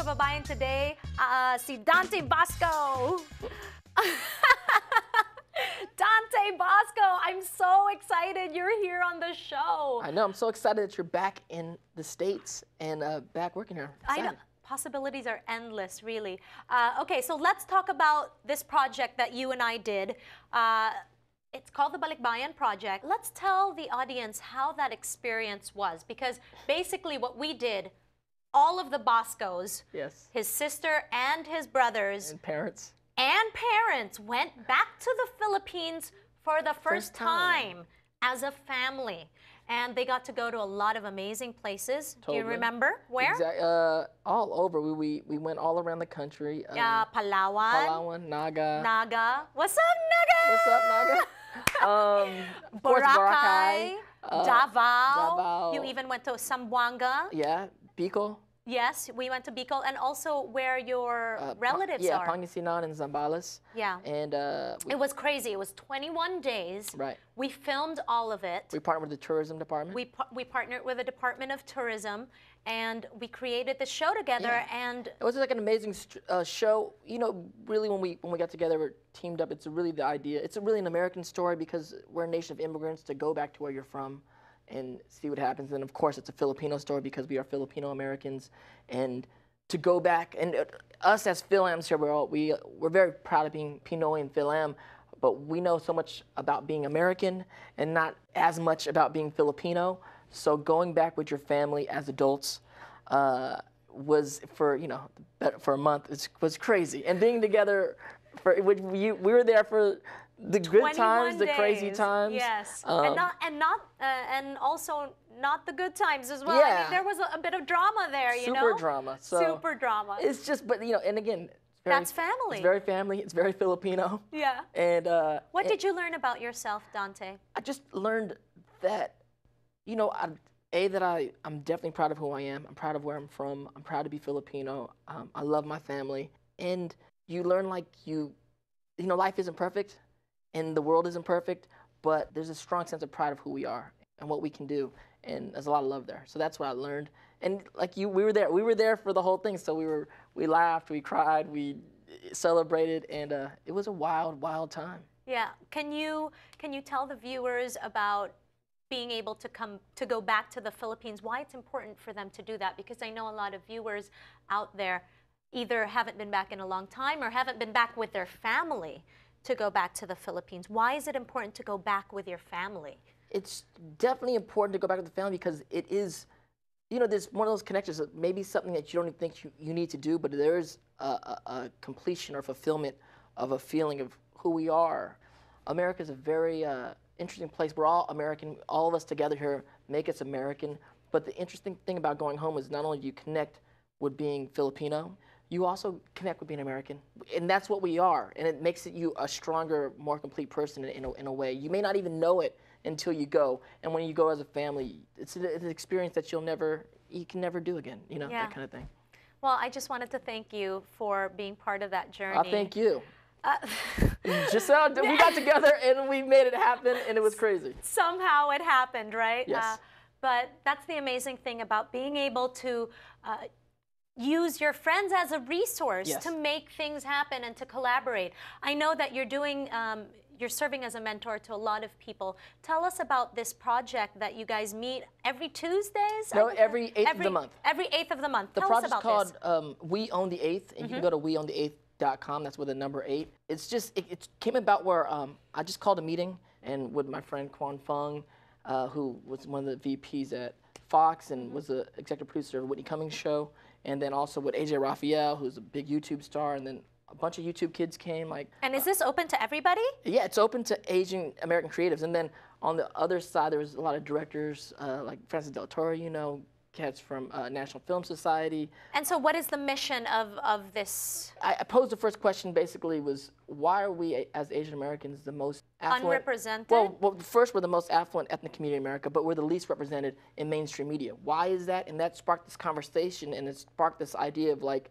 kababayan today, uh, si Dante Bosco. Dante Bosco, I'm so excited you're here on the show. I know, I'm so excited that you're back in the States and uh, back working here. I know, possibilities are endless, really. Uh, okay, so let's talk about this project that you and I did. Uh, it's called the Balikbayan Project. Let's tell the audience how that experience was because basically what we did all of the Boscos. Yes. His sister and his brothers. And parents. And parents went back to the Philippines for the first, first time. time. as a family. And they got to go to a lot of amazing places. Totally. Do you remember where? Exactly. Uh, all over. We, we we went all around the country. Uh, yeah, Palawan. Palawan, Naga. Naga. What's up, Naga? What's up, Naga? um, Boracay. Boracay. Uh, Davao. Davao. You even went to Sambuanga. Yeah, Bicol? Yes, we went to Bicol and also where your uh, relatives yeah, are. Yeah, Pangasinan and Zambales. Yeah. And uh, it was crazy. It was 21 days. Right. We filmed all of it. We partnered with the tourism department. We par we partnered with the Department of Tourism, and we created the show together. Yeah. And it was like an amazing uh, show. You know, really when we when we got together, we're teamed up. It's really the idea. It's really an American story because we're a nation of immigrants to go back to where you're from and see what happens. And of course, it's a Filipino story because we are Filipino Americans. And to go back, and us as Philams here, we're all, we, we're very proud of being Pinoy and Philam, but we know so much about being American and not as much about being Filipino. So going back with your family as adults uh, was for you know for a month was crazy, and being together for you, we were there for the good times, days. the crazy times. Yes, um, and not and not uh, and also not the good times as well. Yeah. I mean, there was a, a bit of drama there. You super know, super drama. So super drama. It's just, but you know, and again. Very, That's family. It's very family. It's very Filipino. Yeah. And uh, what and did you learn about yourself, Dante? I just learned that, you know, I, a that I I'm definitely proud of who I am. I'm proud of where I'm from. I'm proud to be Filipino. Um, I love my family. And you learn like you, you know, life isn't perfect and the world isn't perfect, but there's a strong sense of pride of who we are and what we can do, and there's a lot of love there. So that's what I learned. And like you, we were there. We were there for the whole thing. So we were, we laughed, we cried, we celebrated, and uh, it was a wild, wild time. Yeah. Can you can you tell the viewers about being able to come to go back to the Philippines? Why it's important for them to do that? Because I know a lot of viewers out there either haven't been back in a long time or haven't been back with their family to go back to the Philippines? Why is it important to go back with your family? It's definitely important to go back with the family because it is, you know, there's one of those connections that maybe something that you don't even think you, you need to do, but there is a, a, a, completion or fulfillment of a feeling of who we are. America is a very uh, interesting place. We're all American. All of us together here make us American. But the interesting thing about going home is not only do you connect with being Filipino, you also connect with being American. And that's what we are. And it makes you a stronger, more complete person in, a, in, a, way. You may not even know it until you go. And when you go as a family, it's an, it's an experience that you'll never, you can never do again, you know, yeah. that kind of thing. Well, I just wanted to thank you for being part of that journey. I thank you. Uh, Giselle, we got together and we made it happen, and it was crazy. Somehow it happened, right? Yes. Uh, but that's the amazing thing about being able to uh, use your friends as a resource yes. to make things happen and to collaborate. I know that you're doing. Um, you're serving as a mentor to a lot of people. Tell us about this project that you guys meet every Tuesdays. No, every eighth of the month. Every eighth of the month. The project's called um, We Own the Eighth, and mm -hmm. you can mm-hmm. go to We Own the That's with the number eight. It's just it, it came about where um, I just called a meeting and with my friend Quan Fung, uh, who was one of the VPs at Fox and mm-hmm. was the executive producer of Whitney Cummings show and then also with AJ Raphael, who's a big YouTube star, and then a bunch of YouTube kids came. Like, and is uh, this open to everybody? Yeah, it's open to Asian American creatives. And then on the other side, there was a lot of directors uh, like Francis Del Toro, you know, cats from uh, National Film Society. And so, what is the mission of of this? I, I posed the first question. Basically, was why are we as Asian Americans the most affluent. Unrepresented? Well, well, first, we're the most affluent ethnic community in America, but we're the least represented in mainstream media. Why is that? And that sparked this conversation and it sparked this idea of like,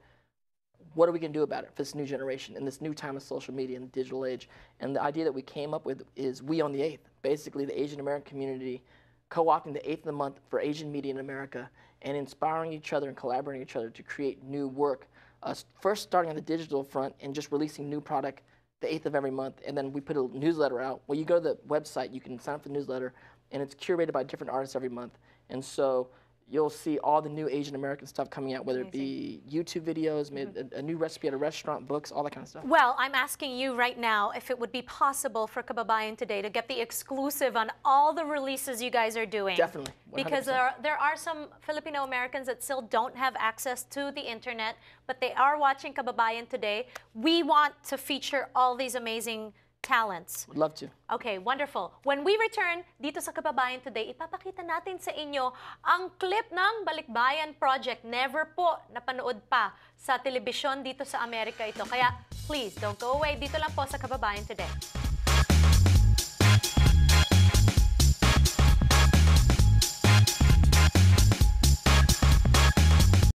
what are we going to do about it for this new generation in this new time of social media and the digital age? And the idea that we came up with is We on the Eighth, basically the Asian American community co-opting the eighth of the month for Asian media in America and inspiring each other and collaborating each other to create new work. Uh, first starting on the digital front and just releasing new product the 8th of every month, and then we put a newsletter out. Well, you go to the website, you can sign up for the newsletter, and it's curated by different artists every month. And so you'll see all the new Asian American stuff coming out, whether Amazing. it be YouTube videos, mm -hmm. a, a, new recipe at a restaurant, books, all that kind of stuff. Well, I'm asking you right now if it would be possible for Kababayan today to get the exclusive on all the releases you guys are doing. Definitely. 100%. Because there are, there are some Filipino Americans that still don't have access to the internet, but they are watching Kababayan today. We want to feature all these amazing talents. Would love to. Okay, wonderful. When we return dito sa Kababayan Today, ipapakita natin sa inyo ang clip ng Balikbayan Project. Never po napanood pa sa telebisyon dito sa Amerika ito. Kaya please, don't go away. Dito lang po sa Kababayan Today.